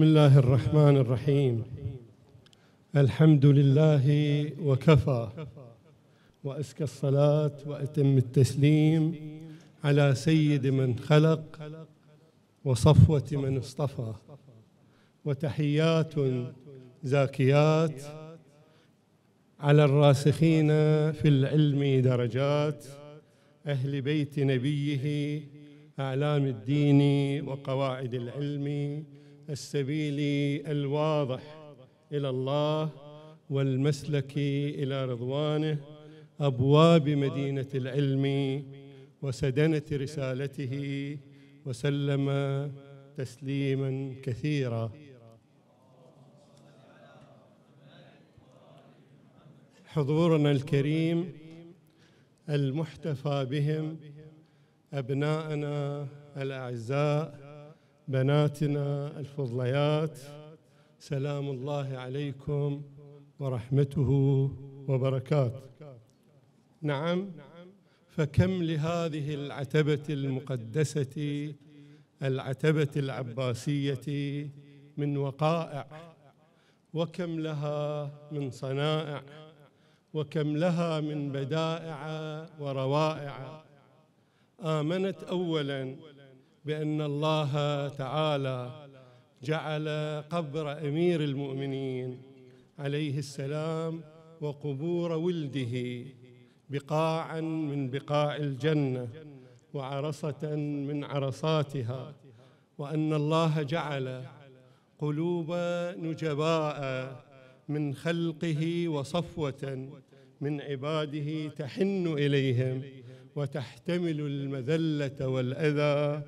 بسم الله الرحمن الرحيم الحمد لله وكفى وأزكى الصلاة وأتم التسليم على سيد من خلق وصفوة من اصطفى وتحيات زاكيات على الراسخين في العلم درجات أهل بيت نبيه أعلام الدين وقواعد العلم السبيل الواضح إلى الله والمسلك إلى رضوانه أبواب مدينة العلم وسدنة رسالته وسلم تسليما كثيرا حضورنا الكريم المحتفى بهم أبناءنا الأعزاء بناتنا الفضليات سلام الله عليكم ورحمته وبركاته نعم فكم لهذه العتبة المقدسة العتبة العباسية من وقائع وكم لها من صنائع وكم لها من بدائع وروائع آمنت أولاً بأن الله تعالى جعل قبر أمير المؤمنين عليه السلام وقبور ولده بقاعا من بقاع الجنة وعرصة من عرصاتها وأن الله جعل قلوب نجباء من خلقه وصفوة من عباده تحن إليهم وتحتمل المذلة والأذى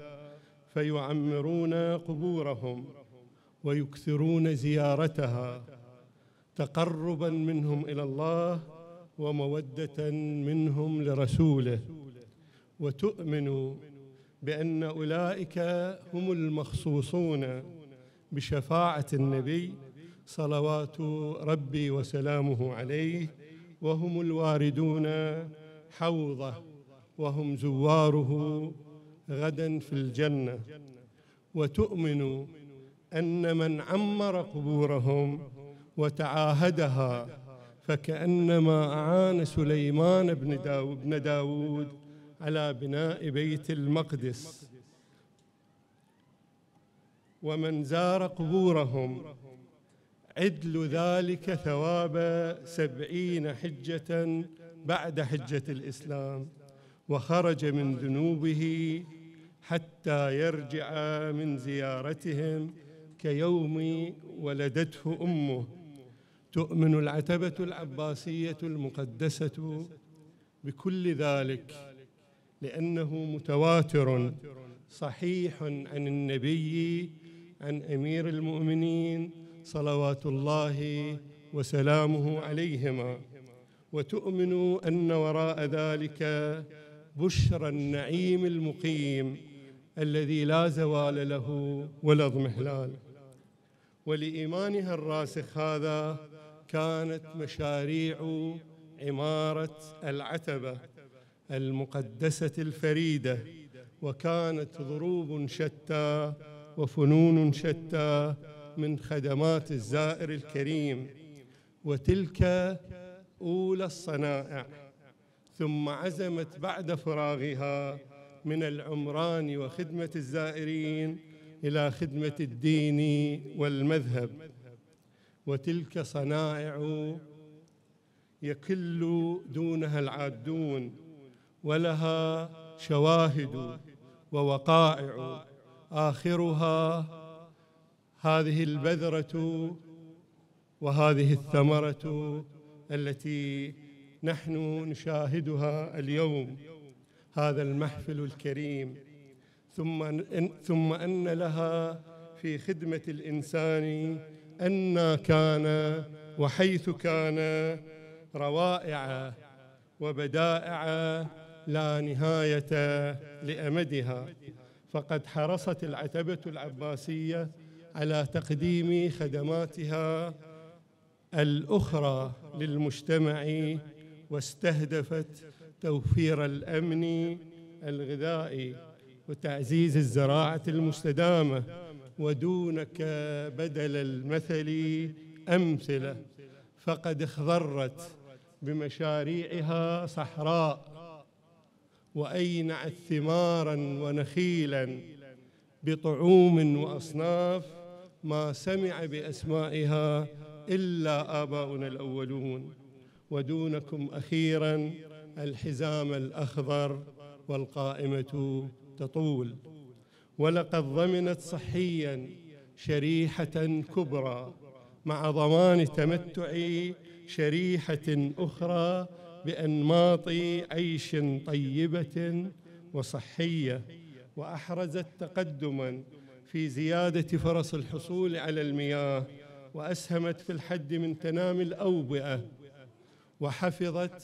فيعمرون قبورهم ويكثرون زيارتها تقربا منهم الى الله وموده منهم لرسوله وتؤمن بان اولئك هم المخصوصون بشفاعه النبي صلوات ربي وسلامه عليه وهم الواردون حوضه وهم زواره غدا في الجنه وتؤمن ان من عمر قبورهم وتعاهدها فكانما اعان سليمان بن داود, بن داود على بناء بيت المقدس ومن زار قبورهم عدل ذلك ثواب سبعين حجة بعد حجة الإسلام وخرج من ذنوبه حتى يرجع من زيارتهم كيوم ولدته امه تؤمن العتبه العباسيه المقدسه بكل ذلك لانه متواتر صحيح عن النبي عن امير المؤمنين صلوات الله وسلامه عليهما وتؤمن ان وراء ذلك بشرى النعيم المقيم الذي لا زوال له ولا اضمحلال ولإيمانها الراسخ هذا كانت مشاريع عمارة العتبة المقدسة الفريدة وكانت ضروب شتى وفنون شتى من خدمات الزائر الكريم وتلك أولى الصنائع ثم عزمت بعد فراغها من العمران وخدمة الزائرين إلى خدمة الدين والمذهب وتلك صنائع يكل دونها العادون ولها شواهد ووقائع آخرها هذه البذرة وهذه الثمرة التي نحن نشاهدها اليوم هذا المحفل الكريم ثم إن ثم أن لها في خدمة الإنسان أن كان وحيث كان روائع وبدائع لا نهاية لأمدها فقد حرصت العتبة العباسية على تقديم خدماتها الأخرى للمجتمع واستهدفت توفير الأمن الغذائي وتعزيز الزراعة المستدامة ودونك بدل المثل أمثلة فقد اخضرت بمشاريعها صحراء وأينعت ثمارا ونخيلا بطعوم وأصناف ما سمع بأسمائها إلا آباؤنا الأولون ودونكم أخيراً الحزام الأخضر والقائمة تطول ولقد ضمنت صحيا شريحة كبرى مع ضمان تمتع شريحة أخرى بأنماط عيش طيبة وصحية وأحرزت تقدما في زيادة فرص الحصول على المياه وأسهمت في الحد من تنامي الأوبئة وحفظت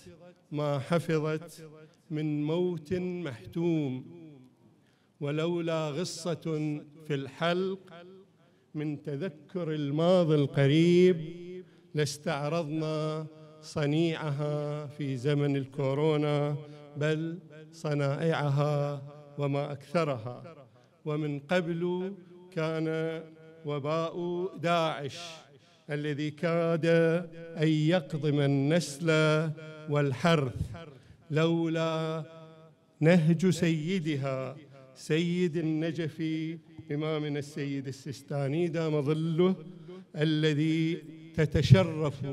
ما حفظت من موت محتوم ولولا غصة في الحلق من تذكر الماضي القريب لاستعرضنا صنيعها في زمن الكورونا بل صنائعها وما أكثرها ومن قبل كان وباء داعش الذي كاد أن يقضم النسل والحرث لولا نهج سيدها سيد النجفي إمامنا السيد السستاني دام ظله الذي تتشرف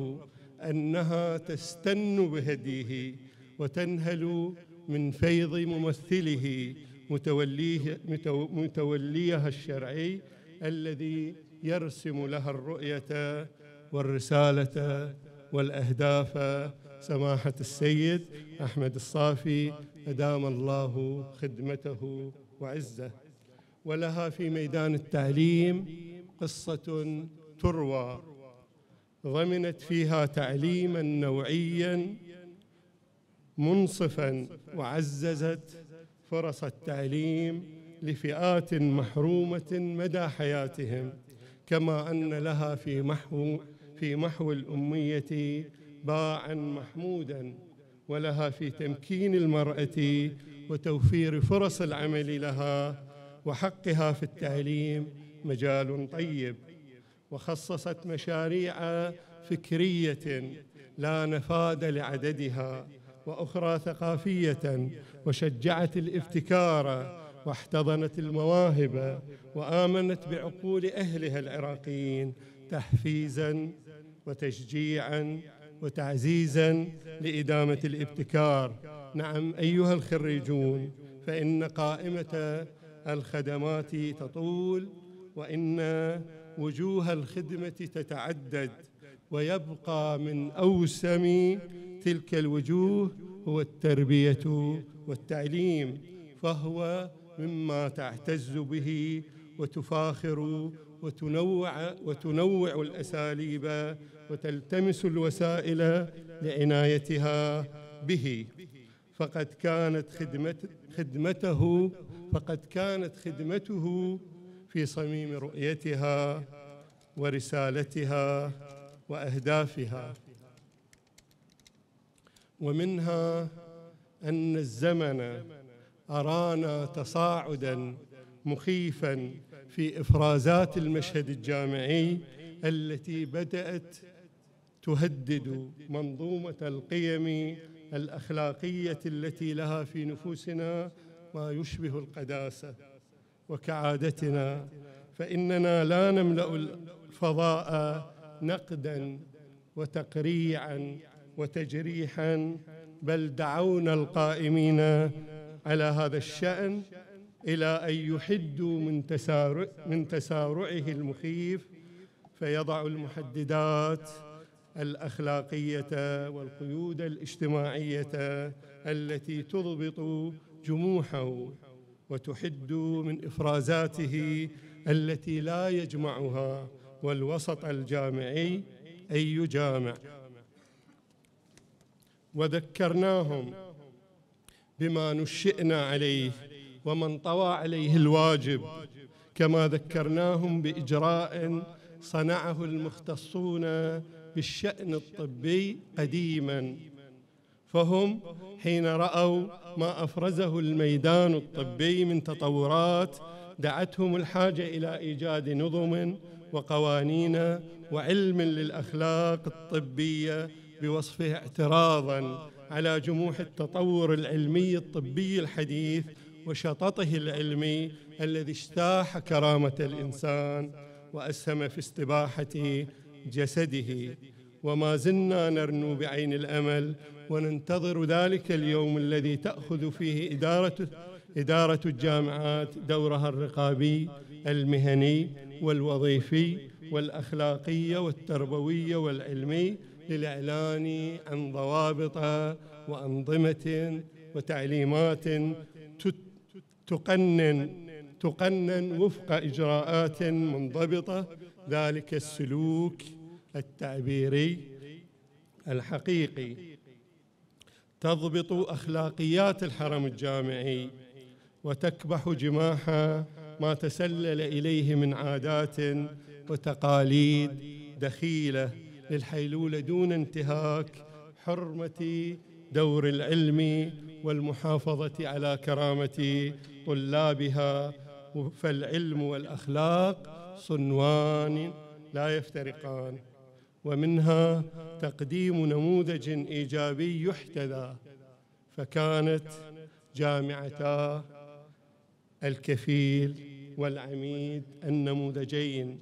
أنها تستن بهديه وتنهل من فيض ممثله متوليه متوليها الشرعي الذي يرسم لها الرؤية والرسالة والأهداف سماحة السيد أحمد الصافي أدام الله خدمته وعزه ولها في ميدان التعليم قصة تروى ضمنت فيها تعليما نوعيا منصفا وعززت فرص التعليم لفئات محرومة مدى حياتهم كما أن لها في محو في محو الأمية باعا محمودا ولها في تمكين المرأة وتوفير فرص العمل لها وحقها في التعليم مجال طيب وخصصت مشاريع فكرية لا نفاد لعددها وأخرى ثقافية وشجعت الابتكار واحتضنت المواهب وآمنت بعقول أهلها العراقيين تحفيزا وتشجيعا وتعزيزا لإدامة الابتكار نعم أيها الخريجون فإن قائمة الخدمات تطول وإن وجوه الخدمة تتعدد ويبقى من أوسم تلك الوجوه هو التربية والتعليم فهو مما تعتز به وتفاخر وتنوع وتنوع الاساليب وتلتمس الوسائل لعنايتها به فقد كانت خدمته فقد كانت خدمته في صميم رؤيتها ورسالتها واهدافها ومنها ان الزمن أرانا تصاعدا مخيفا في إفرازات المشهد الجامعي التي بدأت تهدد منظومة القيم الأخلاقية التي لها في نفوسنا ما يشبه القداسة وكعادتنا فإننا لا نملأ الفضاء نقدا وتقريعا وتجريحا بل دعونا القائمين على هذا الشأن إلى أن يحدوا من, تسارع من تسارعه المخيف فيضع المحددات الأخلاقية والقيود الاجتماعية التي تضبط جموحه وتحد من إفرازاته التي لا يجمعها والوسط الجامعي أي يجامع وذكرناهم بما نشئنا عليه ومن طوى عليه الواجب كما ذكرناهم بإجراء صنعه المختصون بالشأن الطبي قديما فهم حين رأوا ما أفرزه الميدان الطبي من تطورات دعتهم الحاجة إلى إيجاد نظم وقوانين وعلم للأخلاق الطبية بوصفه اعتراضاً على جموح التطور العلمي الطبي الحديث وشططه العلمي الذي اجتاح كرامة الإنسان وأسهم في استباحة جسده وما زلنا نرنو بعين الأمل وننتظر ذلك اليوم الذي تأخذ فيه إدارة إدارة الجامعات دورها الرقابي المهني والوظيفي والأخلاقي والتربوي والعلمي للإعلان عن ضوابط وأنظمة وتعليمات تقنن تقنن وفق إجراءات منضبطة ذلك السلوك التعبيري الحقيقي تضبط أخلاقيات الحرم الجامعي وتكبح جماح ما تسلل إليه من عادات وتقاليد دخيله للحيلولة دون انتهاك حرمة دور العلم والمحافظة على كرامة طلابها فالعلم والأخلاق صنوان لا يفترقان ومنها تقديم نموذج إيجابي يحتذى فكانت جامعتا الكفيل والعميد النموذجين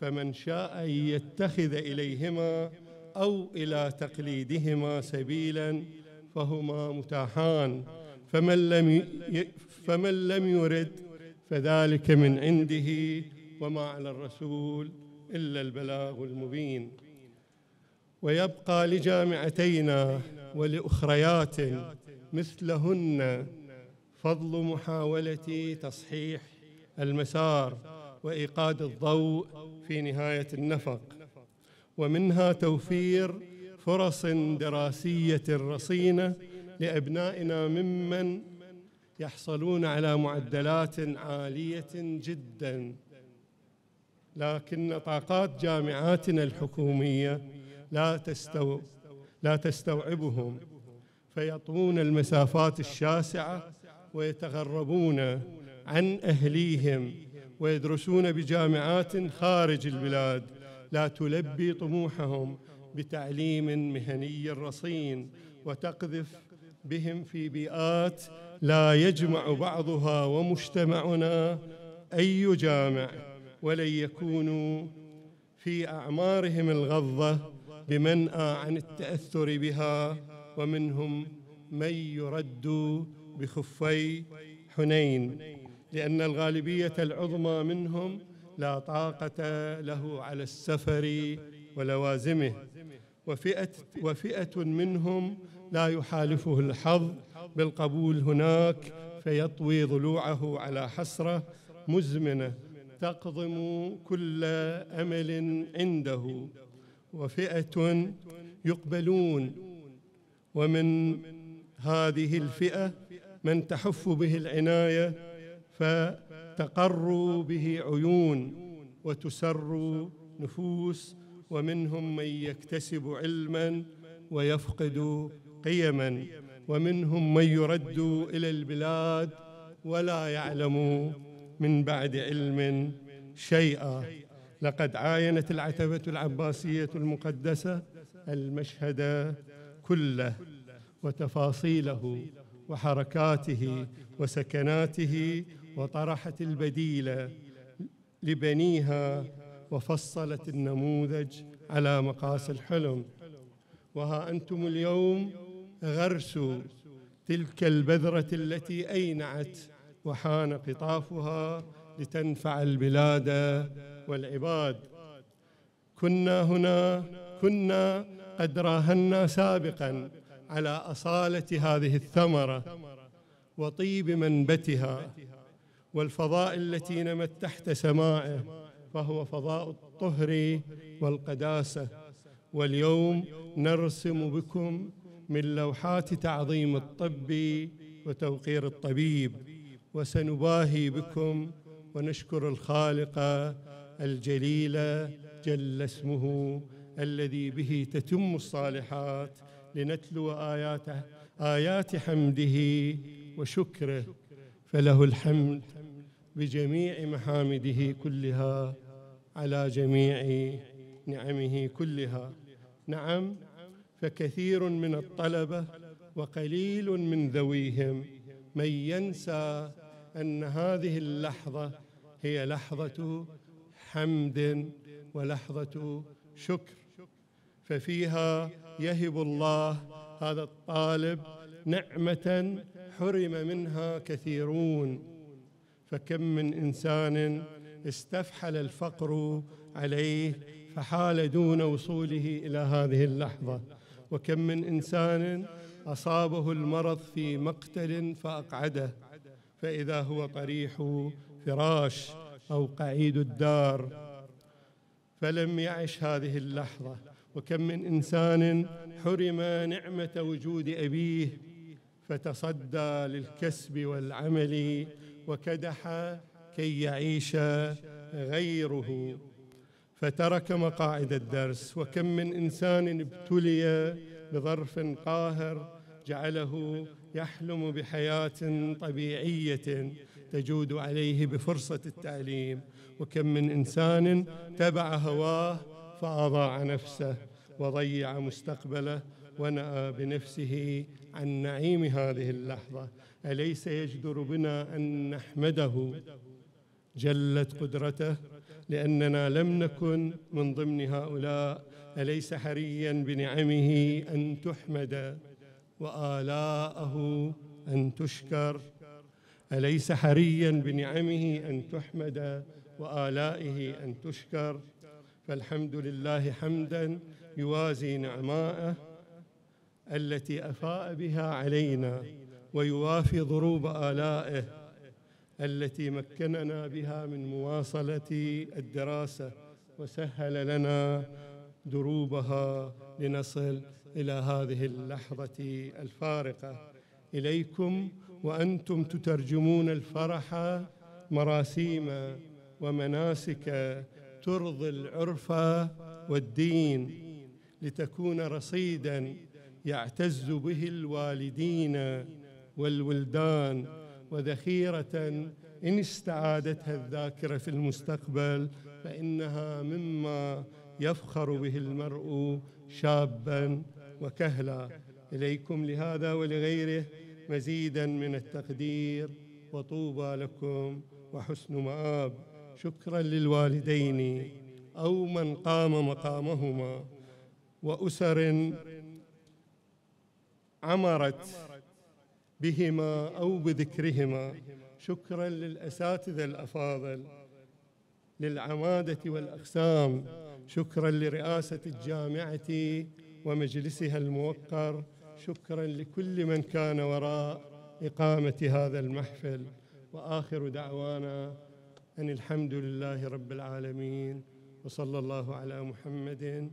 فمن شاء ان يتخذ إليهما أو إلى تقليدهما سبيلا فهما متاحان فمن لم فمن لم يرد فذلك من عنده وما على الرسول إلا البلاغ المبين ويبقى لجامعتينا ولأخريات مثلهن فضل محاولة تصحيح المسار وإيقاد الضوء في نهاية النفق ومنها توفير فرص دراسية رصينة لأبنائنا ممن يحصلون على معدلات عالية جدا لكن طاقات جامعاتنا الحكومية لا تستو لا تستوعبهم فيطوون المسافات الشاسعة ويتغربون عن أهليهم ويدرسون بجامعات خارج البلاد لا تلبي طموحهم بتعليم مهني رصين وتقذف بهم في بيئات لا يجمع بعضها ومجتمعنا أي جامع ولن يكونوا في أعمارهم الغضة بمنأى عن التأثر بها ومنهم من يرد بخفي حنين لأن الغالبية العظمى منهم لا طاقة له على السفر ولوازمه وفئة, وفئة منهم لا يحالفه الحظ بالقبول هناك فيطوي ضلوعه على حسرة مزمنة تقضم كل أمل عنده وفئة يقبلون ومن هذه الفئة من تحف به العناية فتقر به عيون وتسر نفوس ومنهم من يكتسب علما ويفقد قيما ومنهم من يرد الى البلاد ولا يعلم من بعد علم شيئا لقد عاينت العتبه العباسيه المقدسه المشهد كله وتفاصيله وحركاته وسكناته وطرحت البديله لبنيها وفصلت النموذج على مقاس الحلم وها انتم اليوم غرسوا تلك البذره التي اينعت وحان قطافها لتنفع البلاد والعباد كنا هنا كنا قد راهنا سابقا على أصالة هذه الثمرة وطيب منبتها والفضاء التي نمت تحت سمائه فهو فضاء الطهر والقداسة واليوم نرسم بكم من لوحات تعظيم الطب وتوقير الطبيب وسنباهي بكم ونشكر الخالق الجليل جل اسمه الذي به تتم الصالحات لنتلو آياته آيات حمده وشكره فله الحمد بجميع محامده كلها على جميع نعمه كلها نعم فكثير من الطلبة وقليل من ذويهم من ينسى أن هذه اللحظة هي لحظة حمد ولحظة شكر ففيها يهب الله هذا الطالب نعمة حرم منها كثيرون فكم من إنسان استفحل الفقر عليه فحال دون وصوله إلى هذه اللحظة وكم من إنسان أصابه المرض في مقتل فأقعده فإذا هو طريح فراش أو قعيد الدار فلم يعش هذه اللحظة وكم من إنسان حرم نعمة وجود أبيه فتصدى للكسب والعمل وكدح كي يعيش غيره فترك مقاعد الدرس وكم من إنسان ابتلي بظرف قاهر جعله يحلم بحياة طبيعية تجود عليه بفرصة التعليم وكم من إنسان تبع هواه فأضاع نفسه وضيع مستقبله ونأى بنفسه عن نعيم هذه اللحظة أليس يجدر بنا أن نحمده جلت قدرته لأننا لم نكن من ضمن هؤلاء أليس حريا بنعمه أن تحمد وآلاءه أن تشكر أليس حريا بنعمه أن تحمد وآلائه أن تشكر فالحمد لله حمدا يوازي نعماءه التي افاء بها علينا ويوافي ضروب الائه التي مكننا بها من مواصله الدراسه وسهل لنا دروبها لنصل الى هذه اللحظه الفارقه اليكم وانتم تترجمون الفرح مراسيم ومناسك ترضي العرف والدين لتكون رصيدا يعتز به الوالدين والولدان وذخيرة إن استعادتها الذاكرة في المستقبل فإنها مما يفخر به المرء شابا وكهلا إليكم لهذا ولغيره مزيدا من التقدير وطوبى لكم وحسن مآب شكرا للوالدين أو من قام مقامهما وأسر عمرت بهما أو بذكرهما شكرا للأساتذة الأفاضل للعمادة والأقسام شكرا لرئاسة الجامعة ومجلسها الموقر شكرا لكل من كان وراء إقامة هذا المحفل وآخر دعوانا أن الحمد لله رب العالمين وصلى الله على محمد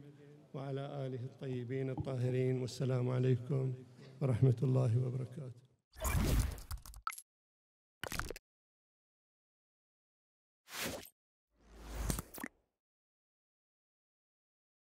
وعلى آله الطيبين الطاهرين والسلام عليكم ورحمة الله وبركاته